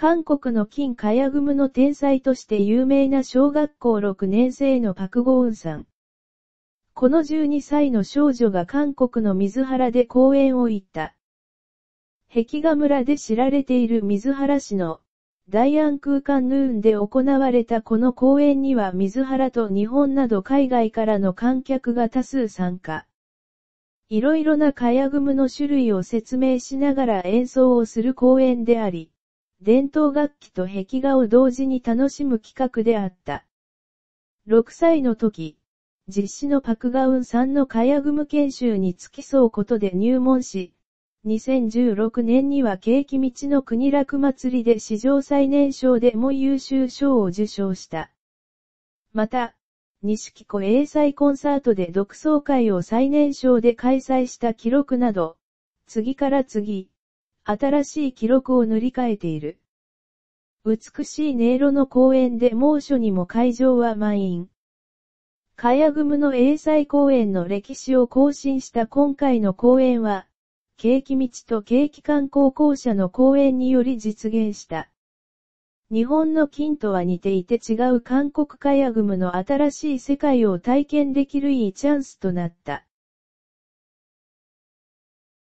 韓国の金カヤグムの天才として有名な小学校6年生のパクゴウンさん。この12歳の少女が韓国の水原で公演を行った。壁画村で知られている水原市の大安空間ヌーンで行われたこの公演には水原と日本など海外からの観客が多数参加。いろいろなカヤグムの種類を説明しながら演奏をする公演であり、伝統楽器と壁画を同時に楽しむ企画であった。6歳の時、実施のパクガウンさんのカヤグム研修に付き添うことで入門し、2016年には景気道の国楽祭りで史上最年少でも優秀賞を受賞した。また、西木子英才コンサートで独奏会を最年少で開催した記録など、次から次、新しい記録を塗り替えている。美しい音色の公園で猛暑にも会場は満員。カヤグムの英才公園の歴史を更新した今回の公園は、景気道と景気観光校舎の公園により実現した。日本の金とは似ていて違う韓国カヤグムの新しい世界を体験できるいいチャンスとなった。